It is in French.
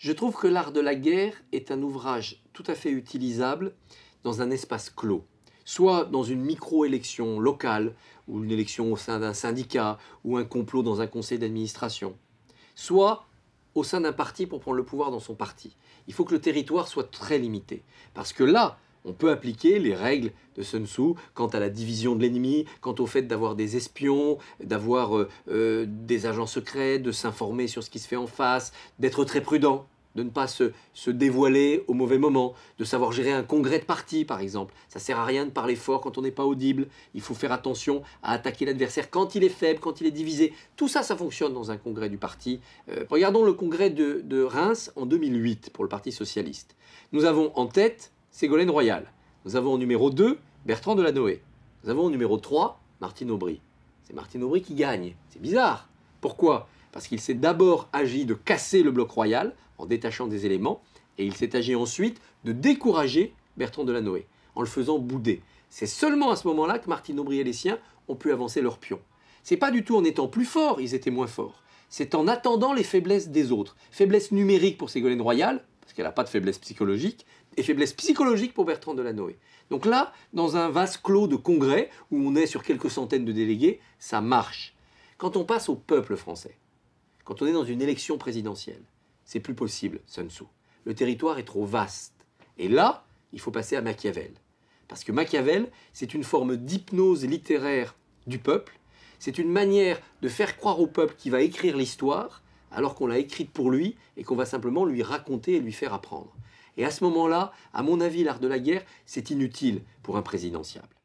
Je trouve que l'art de la guerre est un ouvrage tout à fait utilisable dans un espace clos, soit dans une micro-élection locale, ou une élection au sein d'un syndicat, ou un complot dans un conseil d'administration, soit au sein d'un parti pour prendre le pouvoir dans son parti. Il faut que le territoire soit très limité, parce que là, on peut appliquer les règles de Sun Tzu quant à la division de l'ennemi, quant au fait d'avoir des espions, d'avoir euh, euh, des agents secrets, de s'informer sur ce qui se fait en face, d'être très prudent, de ne pas se, dévoiler au mauvais moment, de savoir gérer un congrès de parti par exemple. Ça sert à rien de parler fort quand on n'est pas audible. Il faut faire attention à attaquer l'adversaire quand il est faible, quand il est divisé. Tout ça, ça fonctionne dans un congrès du parti. Euh, regardons le congrès de Reims en 2008 pour le Parti socialiste. Nous avons en tête Ségolène Royal. Nous avons au numéro 2 Bertrand Delanoë. Nous avons au numéro 3 Martine Aubry. C'est Martine Aubry qui gagne. C'est bizarre. Pourquoi Parce qu'il s'est d'abord agi de casser le bloc royal en détachant des éléments et il s'est agi ensuite de décourager Bertrand Delanoë en le faisant bouder. C'est seulement à ce moment-là que Martine Aubry et les siens ont pu avancer leur pions. C'est pas du tout en étant plus forts, ils étaient moins forts. C'est en attendant les faiblesses des autres. faiblesses numérique pour Ségolène Royal, parce qu'elle n'a pas de faiblesse psychologique, et faiblesse psychologique pour Bertrand Delanoë. Donc là, dans un vaste clos de congrès, où on est sur quelques centaines de délégués, ça marche. Quand on passe au peuple français, quand on est dans une élection présidentielle, c'est plus possible, Sun Tzu. Le territoire est trop vaste. Et là, il faut passer à Machiavel. Parce que Machiavel, c'est une forme d'hypnose littéraire du peuple, c'est une manière de faire croire au peuple qui va écrire l'histoire alors qu'on l'a écrite pour lui et qu'on va simplement lui raconter et lui faire apprendre. Et à ce moment-là, à mon avis, l'art de la guerre, c'est inutile pour un présidentiable.